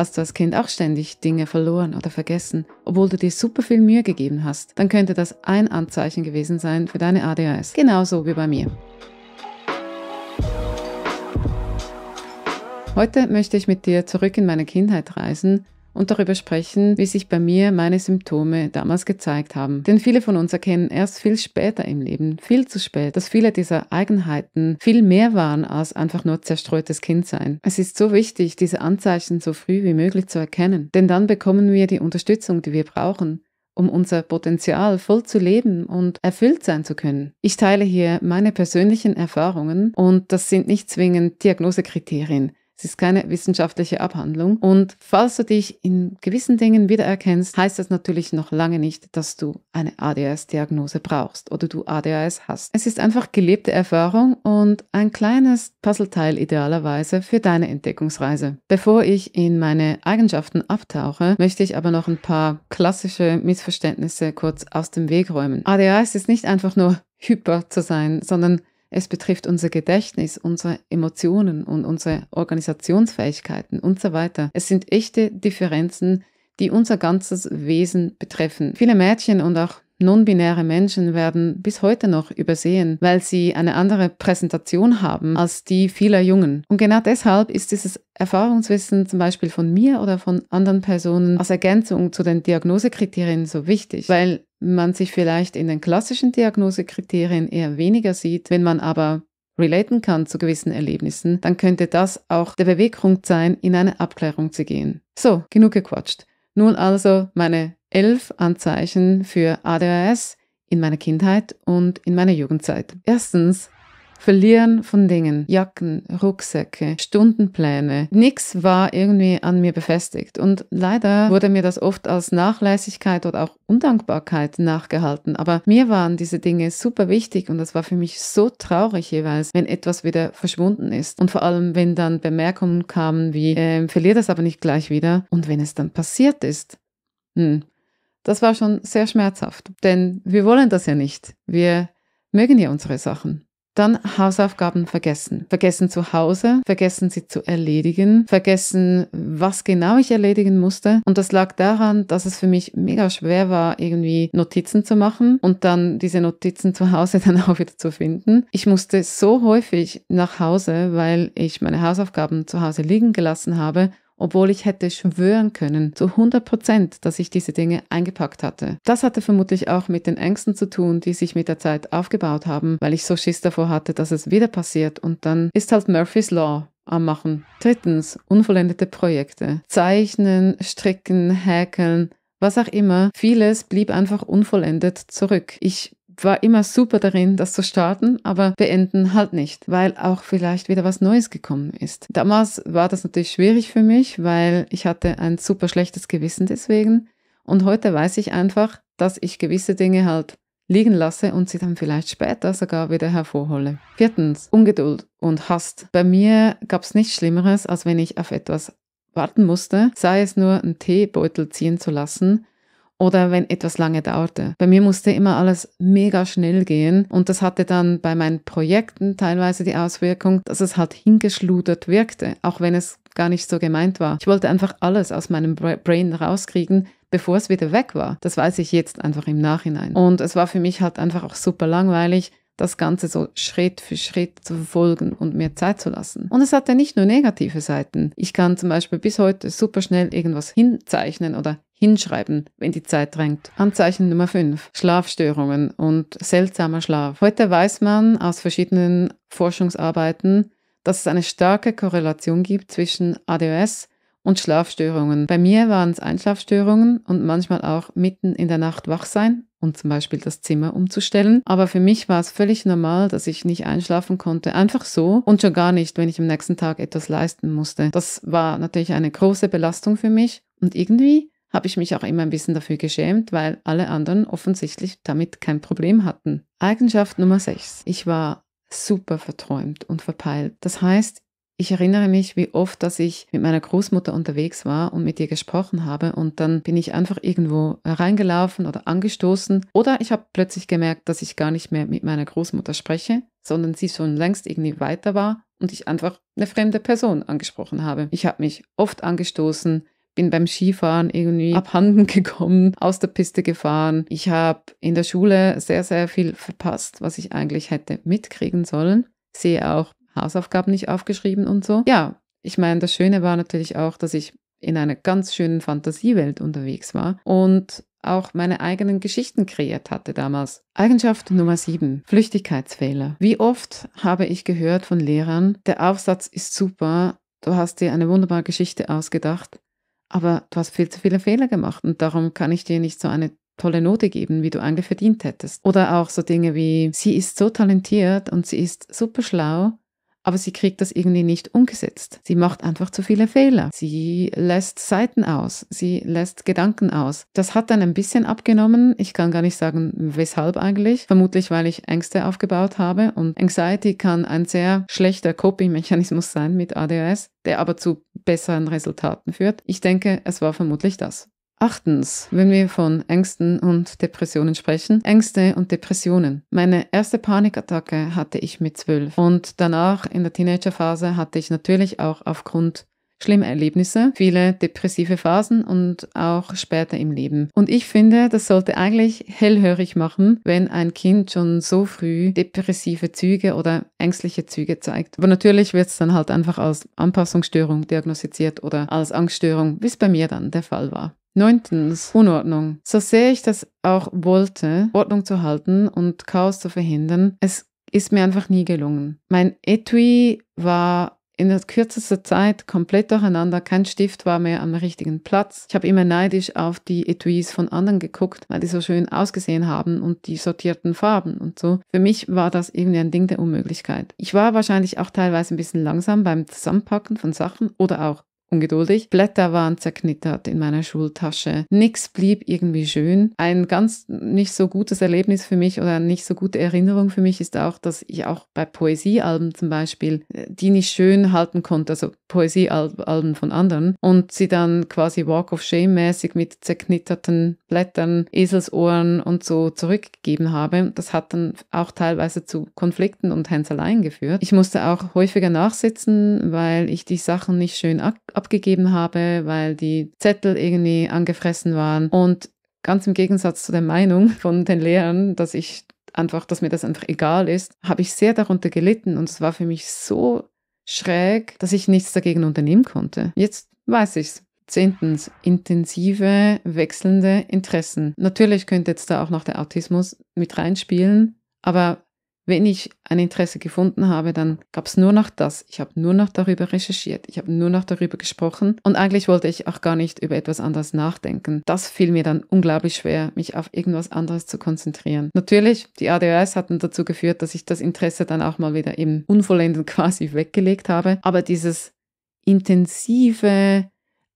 Hast du als Kind auch ständig Dinge verloren oder vergessen, obwohl du dir super viel Mühe gegeben hast, dann könnte das ein Anzeichen gewesen sein für deine ADHS. Genauso wie bei mir. Heute möchte ich mit dir zurück in meine Kindheit reisen und darüber sprechen, wie sich bei mir meine Symptome damals gezeigt haben. Denn viele von uns erkennen erst viel später im Leben, viel zu spät, dass viele dieser Eigenheiten viel mehr waren als einfach nur zerstreutes Kind sein. Es ist so wichtig, diese Anzeichen so früh wie möglich zu erkennen, denn dann bekommen wir die Unterstützung, die wir brauchen, um unser Potenzial voll zu leben und erfüllt sein zu können. Ich teile hier meine persönlichen Erfahrungen und das sind nicht zwingend Diagnosekriterien. Es ist keine wissenschaftliche Abhandlung. Und falls du dich in gewissen Dingen wiedererkennst, heißt das natürlich noch lange nicht, dass du eine ADHS-Diagnose brauchst oder du ADHS hast. Es ist einfach gelebte Erfahrung und ein kleines Puzzleteil idealerweise für deine Entdeckungsreise. Bevor ich in meine Eigenschaften abtauche, möchte ich aber noch ein paar klassische Missverständnisse kurz aus dem Weg räumen. ADHS ist nicht einfach nur hyper zu sein, sondern es betrifft unser Gedächtnis, unsere Emotionen und unsere Organisationsfähigkeiten und so weiter. Es sind echte Differenzen, die unser ganzes Wesen betreffen. Viele Mädchen und auch Non-binäre Menschen werden bis heute noch übersehen, weil sie eine andere Präsentation haben als die vieler Jungen. Und genau deshalb ist dieses Erfahrungswissen zum Beispiel von mir oder von anderen Personen als Ergänzung zu den Diagnosekriterien so wichtig, weil man sich vielleicht in den klassischen Diagnosekriterien eher weniger sieht, wenn man aber relaten kann zu gewissen Erlebnissen, dann könnte das auch der Beweggrund sein, in eine Abklärung zu gehen. So, genug gequatscht. Nun also meine elf Anzeichen für ADHS in meiner Kindheit und in meiner Jugendzeit. Erstens, Verlieren von Dingen, Jacken, Rucksäcke, Stundenpläne. Nichts war irgendwie an mir befestigt. Und leider wurde mir das oft als Nachlässigkeit oder auch Undankbarkeit nachgehalten. Aber mir waren diese Dinge super wichtig und das war für mich so traurig jeweils, wenn etwas wieder verschwunden ist. Und vor allem, wenn dann Bemerkungen kamen wie, äh, verliere das aber nicht gleich wieder. Und wenn es dann passiert ist. Hm, das war schon sehr schmerzhaft, denn wir wollen das ja nicht. Wir mögen ja unsere Sachen. Dann Hausaufgaben vergessen. Vergessen zu Hause, vergessen sie zu erledigen, vergessen, was genau ich erledigen musste. Und das lag daran, dass es für mich mega schwer war, irgendwie Notizen zu machen und dann diese Notizen zu Hause dann auch wieder zu finden. Ich musste so häufig nach Hause, weil ich meine Hausaufgaben zu Hause liegen gelassen habe obwohl ich hätte schwören können, zu 100 Prozent, dass ich diese Dinge eingepackt hatte. Das hatte vermutlich auch mit den Ängsten zu tun, die sich mit der Zeit aufgebaut haben, weil ich so Schiss davor hatte, dass es wieder passiert und dann ist halt Murphy's Law am Machen. Drittens, unvollendete Projekte. Zeichnen, stricken, häkeln, was auch immer, vieles blieb einfach unvollendet zurück. Ich war immer super darin, das zu starten, aber beenden halt nicht, weil auch vielleicht wieder was Neues gekommen ist. Damals war das natürlich schwierig für mich, weil ich hatte ein super schlechtes Gewissen deswegen. Und heute weiß ich einfach, dass ich gewisse Dinge halt liegen lasse und sie dann vielleicht später sogar wieder hervorhole. Viertens, Ungeduld und Hast. Bei mir gab es nichts Schlimmeres, als wenn ich auf etwas warten musste, sei es nur einen Teebeutel ziehen zu lassen oder wenn etwas lange dauerte. Bei mir musste immer alles mega schnell gehen und das hatte dann bei meinen Projekten teilweise die Auswirkung, dass es halt hingeschludert wirkte, auch wenn es gar nicht so gemeint war. Ich wollte einfach alles aus meinem Brain rauskriegen, bevor es wieder weg war. Das weiß ich jetzt einfach im Nachhinein. Und es war für mich halt einfach auch super langweilig, das Ganze so Schritt für Schritt zu verfolgen und mir Zeit zu lassen. Und es hatte nicht nur negative Seiten. Ich kann zum Beispiel bis heute super schnell irgendwas hinzeichnen oder Hinschreiben, wenn die Zeit drängt. Anzeichen Nummer 5. Schlafstörungen und seltsamer Schlaf. Heute weiß man aus verschiedenen Forschungsarbeiten, dass es eine starke Korrelation gibt zwischen ADOS und Schlafstörungen. Bei mir waren es Einschlafstörungen und manchmal auch mitten in der Nacht wach sein und zum Beispiel das Zimmer umzustellen. Aber für mich war es völlig normal, dass ich nicht einschlafen konnte, einfach so und schon gar nicht, wenn ich am nächsten Tag etwas leisten musste. Das war natürlich eine große Belastung für mich und irgendwie habe ich mich auch immer ein bisschen dafür geschämt, weil alle anderen offensichtlich damit kein Problem hatten. Eigenschaft Nummer 6. Ich war super verträumt und verpeilt. Das heißt, ich erinnere mich, wie oft, dass ich mit meiner Großmutter unterwegs war und mit ihr gesprochen habe und dann bin ich einfach irgendwo reingelaufen oder angestoßen oder ich habe plötzlich gemerkt, dass ich gar nicht mehr mit meiner Großmutter spreche, sondern sie schon längst irgendwie weiter war und ich einfach eine fremde Person angesprochen habe. Ich habe mich oft angestoßen, bin beim Skifahren irgendwie abhanden gekommen, aus der Piste gefahren. Ich habe in der Schule sehr, sehr viel verpasst, was ich eigentlich hätte mitkriegen sollen. Sehe auch Hausaufgaben nicht aufgeschrieben und so. Ja, ich meine, das Schöne war natürlich auch, dass ich in einer ganz schönen Fantasiewelt unterwegs war und auch meine eigenen Geschichten kreiert hatte damals. Eigenschaft Nummer 7. Flüchtigkeitsfehler. Wie oft habe ich gehört von Lehrern, der Aufsatz ist super, du hast dir eine wunderbare Geschichte ausgedacht, aber du hast viel zu viele Fehler gemacht und darum kann ich dir nicht so eine tolle Note geben, wie du eigentlich verdient hättest. Oder auch so Dinge wie, sie ist so talentiert und sie ist super schlau, aber sie kriegt das irgendwie nicht umgesetzt. Sie macht einfach zu viele Fehler. Sie lässt Seiten aus. Sie lässt Gedanken aus. Das hat dann ein bisschen abgenommen. Ich kann gar nicht sagen, weshalb eigentlich. Vermutlich, weil ich Ängste aufgebaut habe. Und Anxiety kann ein sehr schlechter Coping-Mechanismus sein mit ADHS, der aber zu besseren Resultaten führt. Ich denke, es war vermutlich das. Achtens, wenn wir von Ängsten und Depressionen sprechen, Ängste und Depressionen. Meine erste Panikattacke hatte ich mit zwölf und danach in der Teenagerphase hatte ich natürlich auch aufgrund schlimme Erlebnisse, viele depressive Phasen und auch später im Leben. Und ich finde, das sollte eigentlich hellhörig machen, wenn ein Kind schon so früh depressive Züge oder ängstliche Züge zeigt. Aber natürlich wird es dann halt einfach als Anpassungsstörung diagnostiziert oder als Angststörung, wie es bei mir dann der Fall war. Neuntens, Unordnung. So sehr ich das auch wollte, Ordnung zu halten und Chaos zu verhindern, es ist mir einfach nie gelungen. Mein Etui war in der kürzester Zeit komplett durcheinander. Kein Stift war mehr am richtigen Platz. Ich habe immer neidisch auf die Etuis von anderen geguckt, weil die so schön ausgesehen haben und die sortierten Farben und so. Für mich war das irgendwie ein Ding der Unmöglichkeit. Ich war wahrscheinlich auch teilweise ein bisschen langsam beim Zusammenpacken von Sachen oder auch ungeduldig. Blätter waren zerknittert in meiner Schultasche. Nix blieb irgendwie schön. Ein ganz nicht so gutes Erlebnis für mich oder nicht so gute Erinnerung für mich ist auch, dass ich auch bei Poesiealben zum Beispiel äh, die nicht schön halten konnte, also Poesiealben von anderen und sie dann quasi Walk of Shame mäßig mit zerknitterten Blättern, Eselsohren und so zurückgegeben habe. Das hat dann auch teilweise zu Konflikten und Hänseleien geführt. Ich musste auch häufiger nachsitzen, weil ich die Sachen nicht schön abgegeben habe, weil die Zettel irgendwie angefressen waren. Und ganz im Gegensatz zu der Meinung von den Lehrern, dass ich einfach, dass mir das einfach egal ist, habe ich sehr darunter gelitten und es war für mich so schräg, dass ich nichts dagegen unternehmen konnte. Jetzt weiß ich es. Zehntens, intensive, wechselnde Interessen. Natürlich könnte jetzt da auch noch der Autismus mit reinspielen, aber wenn ich ein Interesse gefunden habe, dann gab es nur noch das. Ich habe nur noch darüber recherchiert. Ich habe nur noch darüber gesprochen. Und eigentlich wollte ich auch gar nicht über etwas anderes nachdenken. Das fiel mir dann unglaublich schwer, mich auf irgendwas anderes zu konzentrieren. Natürlich, die ADHS hatten dazu geführt, dass ich das Interesse dann auch mal wieder im Unvollenden quasi weggelegt habe. Aber dieses intensive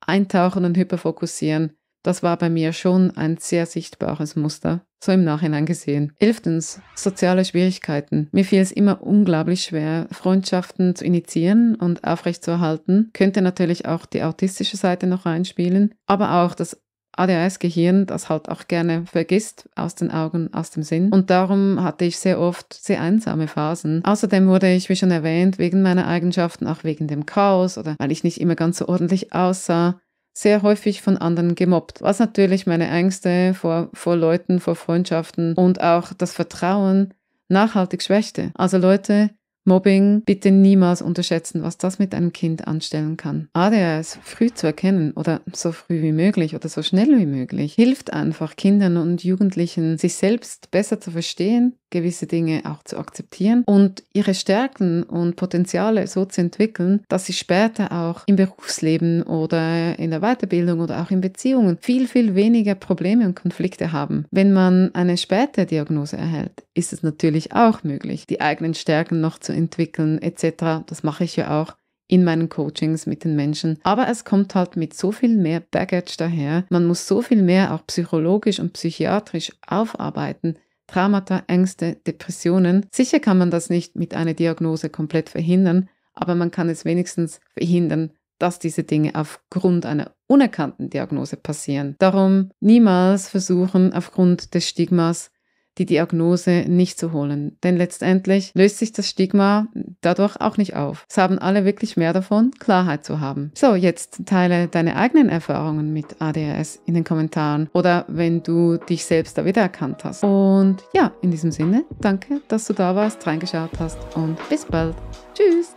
Eintauchen und Hyperfokussieren das war bei mir schon ein sehr sichtbares Muster, so im Nachhinein gesehen. Elftens, soziale Schwierigkeiten. Mir fiel es immer unglaublich schwer, Freundschaften zu initiieren und aufrechtzuerhalten. Könnte natürlich auch die autistische Seite noch einspielen, aber auch das ADHS-Gehirn, das halt auch gerne vergisst, aus den Augen, aus dem Sinn. Und darum hatte ich sehr oft sehr einsame Phasen. Außerdem wurde ich, wie schon erwähnt, wegen meiner Eigenschaften, auch wegen dem Chaos oder weil ich nicht immer ganz so ordentlich aussah, sehr häufig von anderen gemobbt, was natürlich meine Ängste vor, vor Leuten, vor Freundschaften und auch das Vertrauen nachhaltig schwächte. Also Leute, Mobbing bitte niemals unterschätzen, was das mit einem Kind anstellen kann. ADHS früh zu erkennen oder so früh wie möglich oder so schnell wie möglich hilft einfach Kindern und Jugendlichen, sich selbst besser zu verstehen, gewisse Dinge auch zu akzeptieren und ihre Stärken und Potenziale so zu entwickeln, dass sie später auch im Berufsleben oder in der Weiterbildung oder auch in Beziehungen viel, viel weniger Probleme und Konflikte haben. Wenn man eine späte Diagnose erhält, ist es natürlich auch möglich, die eigenen Stärken noch zu entwickeln etc. Das mache ich ja auch in meinen Coachings mit den Menschen. Aber es kommt halt mit so viel mehr Baggage daher. Man muss so viel mehr auch psychologisch und psychiatrisch aufarbeiten. Traumata, Ängste, Depressionen. Sicher kann man das nicht mit einer Diagnose komplett verhindern, aber man kann es wenigstens verhindern, dass diese Dinge aufgrund einer unerkannten Diagnose passieren. Darum niemals versuchen, aufgrund des Stigmas die Diagnose nicht zu holen. Denn letztendlich löst sich das Stigma dadurch auch nicht auf. Es haben alle wirklich mehr davon, Klarheit zu haben. So, jetzt teile deine eigenen Erfahrungen mit ADHS in den Kommentaren oder wenn du dich selbst da wiedererkannt hast. Und ja, in diesem Sinne, danke, dass du da warst, reingeschaut hast und bis bald. Tschüss!